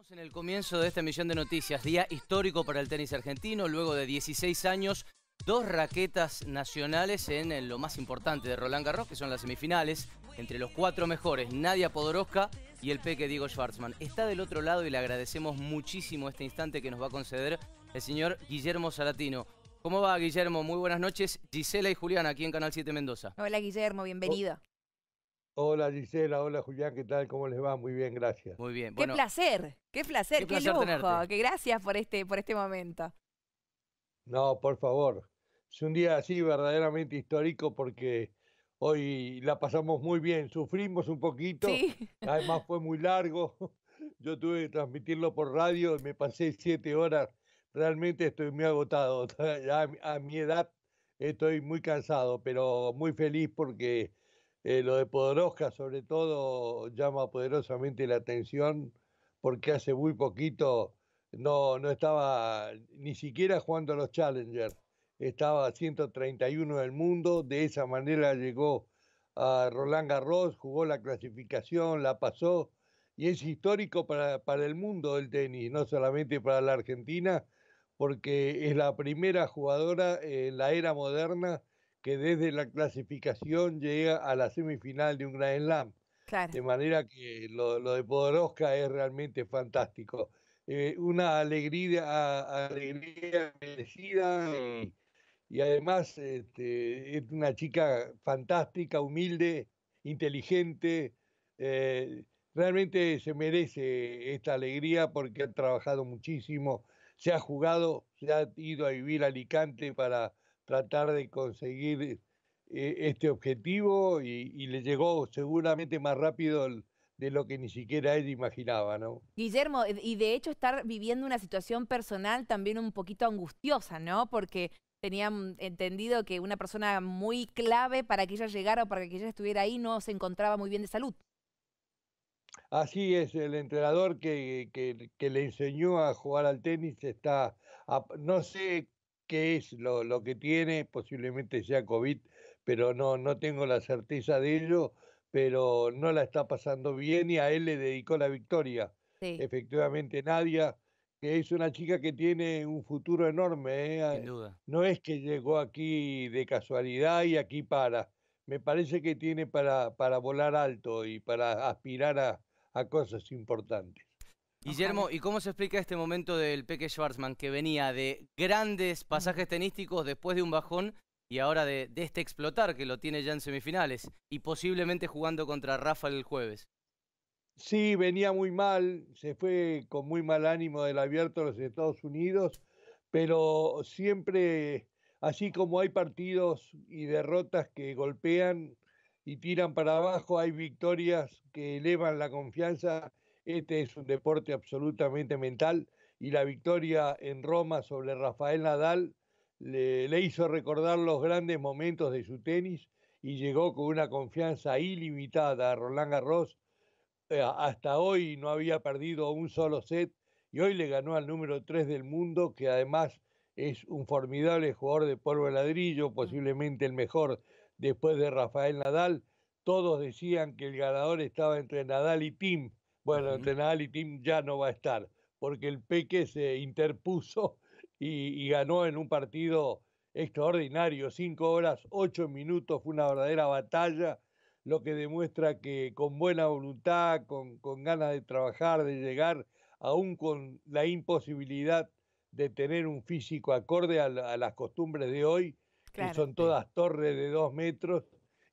Estamos en el comienzo de esta emisión de noticias, día histórico para el tenis argentino, luego de 16 años, dos raquetas nacionales en eh, lo más importante de Roland Garros, que son las semifinales, entre los cuatro mejores, Nadia Podoroska y el peque Diego Schwartzman. Está del otro lado y le agradecemos muchísimo este instante que nos va a conceder el señor Guillermo Salatino. ¿Cómo va, Guillermo? Muy buenas noches. Gisela y Juliana, aquí en Canal 7 Mendoza. Hola, Guillermo, Bienvenida. Hola Gisela, hola Julián, ¿qué tal? ¿Cómo les va? Muy bien, gracias. Muy bien. Bueno, qué placer, qué placer, qué, lujo, qué gracias por este, por este momento. No, por favor. Es un día así verdaderamente histórico porque hoy la pasamos muy bien, sufrimos un poquito, ¿Sí? además fue muy largo. Yo tuve que transmitirlo por radio me pasé siete horas. Realmente estoy muy agotado. a mi edad estoy muy cansado, pero muy feliz porque eh, lo de Podoroska, sobre todo, llama poderosamente la atención porque hace muy poquito no, estaba ni siquiera jugando a los Challengers. Estaba 131 del mundo, de esa manera llegó a Roland Garros, jugó la clasificación, la pasó, y es histórico para, para el mundo del tenis, no solamente para la Argentina, porque es la primera jugadora en la era moderna que desde la clasificación llega a la semifinal de un Grand Slam. De manera que lo, de Podoroska es realmente fantástico. Eh, una alegría, alegría merecida y, además este, es una chica fantástica, humilde, inteligente. Eh, realmente se merece esta alegría porque ha trabajado muchísimo, se ha jugado, se ha ido a vivir a Alicante para tratar de conseguir eh, este objetivo y, le llegó seguramente más rápido de lo que ni siquiera él imaginaba, ¿no? Guillermo, eh, y de hecho estar viviendo una situación personal también un poquito angustiosa, ¿no? Porque tenían mm, entendido que una persona muy clave para que ella llegara o para que ella estuviera ahí no se encontraba muy bien de salud. Así es, el entrenador que, que, le enseñó a jugar al tenis está, no sé qué es lo, lo, que tiene, posiblemente sea COVID, pero no, no tengo la certeza de ello, pero no la está pasando bien y a él le dedicó la victoria. Efectivamente, Nadia, que es una chica que tiene un futuro enorme, ¿eh? no es que llegó aquí de casualidad y aquí para. Me parece que tiene para, para volar alto y para aspirar a cosas importantes. Guillermo, ¿y cómo se explica este momento del Peque Schwarzman que venía de grandes mm. pasajes tenísticos después de un bajón y ahora de, este explotar que lo tiene ya en semifinales y posiblemente jugando contra Rafael el jueves? Sí, venía muy mal, se fue con muy mal ánimo del abierto de los Estados Unidos, pero siempre, así como hay partidos y derrotas que golpean y tiran para abajo, hay victorias que elevan la confianza este es un deporte absolutamente mental y la victoria en Roma sobre Rafael Nadal le, hizo recordar los grandes momentos de su tenis y llegó con una confianza ilimitada a Roland Garros. Eh, hasta hoy no había perdido un solo set y hoy le ganó al número 3 del mundo, que además es un formidable jugador de polvo de ladrillo, posiblemente el mejor después de Rafael Nadal. Todos decían que el ganador estaba entre Nadal y Tim, bueno, y Tim ya no va a estar, porque el Peque se interpuso y, ganó en un partido extraordinario, cinco horas, ocho minutos, fue una verdadera batalla, lo que demuestra que con buena voluntad, con, ganas de trabajar, de llegar, aún con la imposibilidad de tener un físico acorde a, las costumbres de hoy, que son todas torres de dos metros,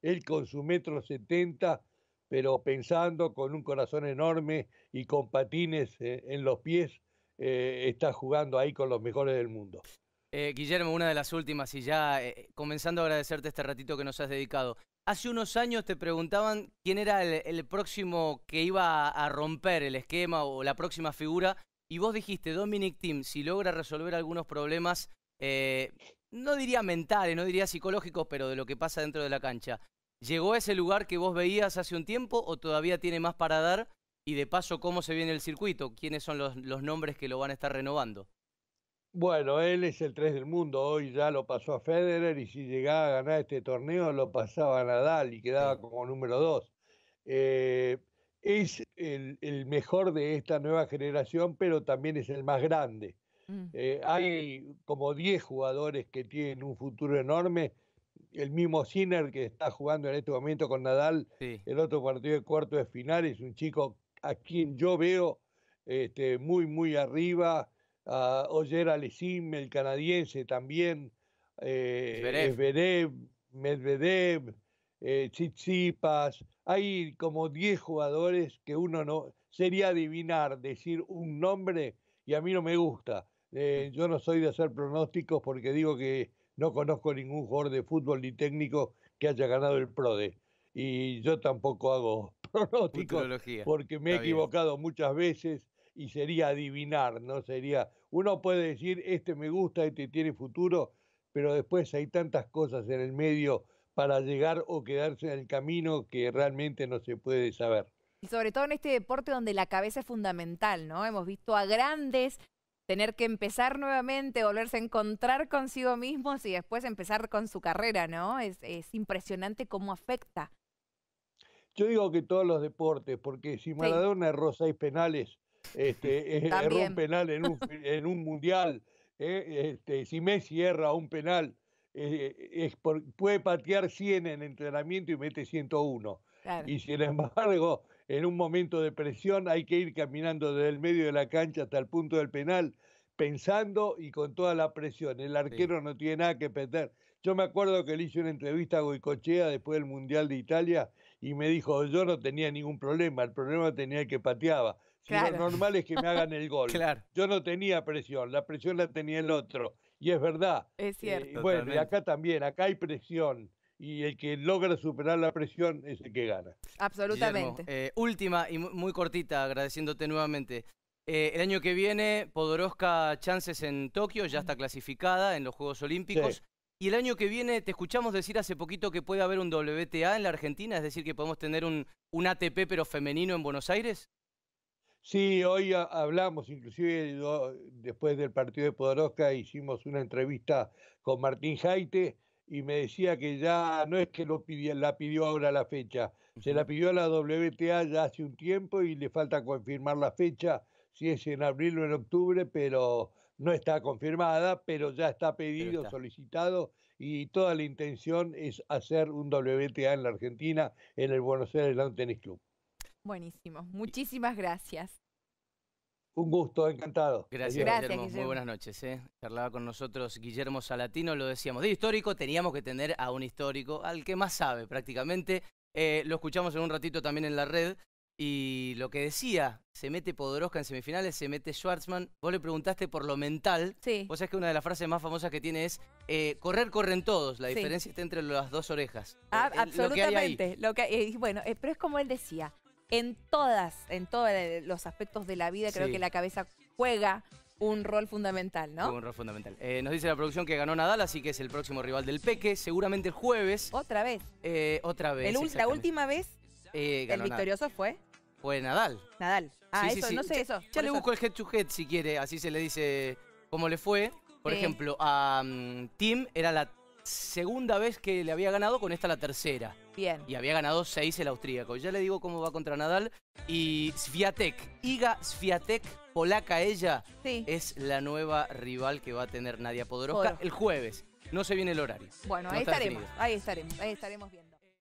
él con su metro setenta pero pensando con un corazón enorme y con patines eh, en los pies, estás eh, está jugando ahí con los mejores del mundo. Eh, Guillermo, una de las últimas y ya comenzando a agradecerte este ratito que nos has dedicado. Hace unos años te preguntaban quién era el, próximo que iba a, romper el esquema o la próxima figura y vos dijiste, Dominic Tim, si logra resolver algunos problemas, no diría mentales, no diría psicológicos, pero de lo que pasa dentro de la cancha, ¿Llegó a ese lugar que vos veías hace un tiempo o todavía tiene más para dar? Y de paso, ¿cómo se viene el circuito? ¿Quiénes son los, nombres que lo van a estar renovando? Bueno, él es el 3 del mundo, hoy ya lo pasó a Federer y si llegaba a ganar este torneo lo pasaba a Nadal y quedaba como número 2. Eh, es el, mejor de esta nueva generación, pero también es el más grande. Mm. Eh, hay como 10 jugadores que tienen un futuro enorme el mismo Sinner que está jugando en este momento con Nadal, el otro partido de cuarto de final, es un chico a quien yo veo este, muy, muy arriba. Oyer Alessim, el canadiense también, eh, Medvedev, Tsitsipas. Eh, Hay como 10 jugadores que uno no. Sería adivinar, decir un nombre, y a mí no me gusta. Eh, yo no soy de hacer pronósticos porque digo que no conozco ningún jugador de fútbol ni técnico que haya ganado el PRODE. Y yo tampoco hago pronósticos porque me he equivocado muchas veces y sería adivinar, ¿no? Sería, uno puede decir, este me gusta, este tiene futuro, pero después hay tantas cosas en el medio para llegar o quedarse en el camino que realmente no se puede saber. Y sobre todo en este deporte donde la cabeza es fundamental, ¿no? Hemos visto a grandes tener que empezar nuevamente, volverse a encontrar consigo mismos y después empezar con su carrera, ¿no? Es, impresionante cómo afecta. Yo digo que todos los deportes, porque si Maradona erró seis penales, este, eh, erró un penal en un, mundial, eh, este, si Messi erra un penal, eh, puede patear 100 en entrenamiento y mete 101. Y sin embargo, en un momento de presión hay que ir caminando desde el medio de la cancha hasta el punto del penal, pensando y con toda la presión. El arquero no tiene nada que perder. Yo me acuerdo que le hice una entrevista a Goicochea después del Mundial de Italia y me dijo, yo no tenía ningún problema, el problema tenía el que pateaba. Si lo normal es que me hagan el gol. claro. Yo no tenía presión, la presión la tenía el otro. Y es verdad. Es eh, cierto. bueno, y acá también, acá hay presión y el que logra superar la presión es el que gana. Absolutamente. Eh, última y muy cortita, agradeciéndote nuevamente. Eh, el año que viene, Podoroska Chances en Tokio, ya está clasificada en los Juegos Olímpicos. Y el año que viene te escuchamos decir hace poquito que puede haber un WTA en la Argentina, es decir, que podemos tener un, ATP pero femenino en Buenos Aires. Sí, hoy hablamos, inclusive después del partido de Podoroska hicimos una entrevista con Martín Jaite y me decía que ya no es que lo la pidió ahora la fecha, se la pidió a la WTA ya hace un tiempo y le falta confirmar la fecha, si es en abril o en octubre, pero no está confirmada, pero ya está pedido, solicitado y toda la intención es hacer un WTA en la Argentina, en el Buenos Aires Land Tennis Club. Buenísimo, muchísimas gracias. Un gusto, encantado. Gracias, Guillermo. Muy buenas noches. ¿eh? Charlaba con nosotros Guillermo Salatino, lo decíamos. De histórico teníamos que tener a un histórico, al que más sabe prácticamente. Eh, lo escuchamos en un ratito también en la red. Y lo que decía, se mete Podoroska en semifinales, se mete Schwartzman. Vos le preguntaste por lo mental. Sí. Vos sabés que una de las frases más famosas que tiene es: eh, correr, corren todos. La diferencia está entre las dos orejas. Ah, eh, absolutamente. Lo que bueno, pero es como él decía: en todas, en todos los aspectos de la vida, creo que la cabeza juega un rol fundamental, ¿no? un rol fundamental. Eh, nos dice la producción que ganó Nadal, así que es el próximo rival del Peque, seguramente el jueves. ¿Otra vez? Eh, otra vez, La última vez eh, el victorioso fue... Fue Nadal. Nadal. Ah, eso, no sé eso. Ya le busco el head to head si quiere, así se le dice cómo le fue. Por ejemplo, a mm, Tim era la segunda vez que le había ganado, con esta la tercera. Bien. Y había ganado seis el austríaco. Ya le digo cómo va contra Nadal. Y Sviatek, Iga Sviatek, polaca ella, es la nueva rival que va a tener Nadia Podoroska el jueves. No se viene el horario. Bueno, ahí estaremos, ahí estaremos, ahí estaremos bien.